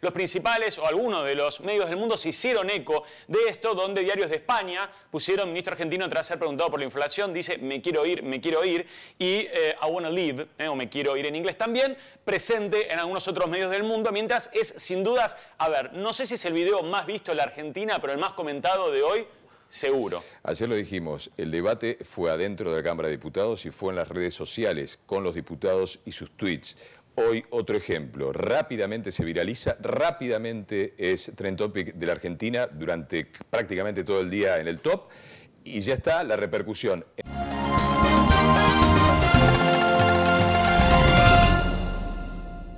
los principales o algunos de los medios del mundo se hicieron eco de esto, donde diarios de España pusieron, ministro argentino tras ser preguntado por la inflación, dice, me quiero ir, me quiero ir, y eh, I wanna leave, eh, o me quiero ir en inglés también, presente en algunos otros medios del mundo, mientras es sin dudas, a ver, no sé si es el video más visto en la Argentina, pero el más comentado de hoy, seguro. Ayer lo dijimos, el debate fue adentro de la Cámara de Diputados y fue en las redes sociales, con los diputados y sus tweets. Hoy otro ejemplo, rápidamente se viraliza, rápidamente es trend topic de la Argentina durante prácticamente todo el día en el top y ya está la repercusión.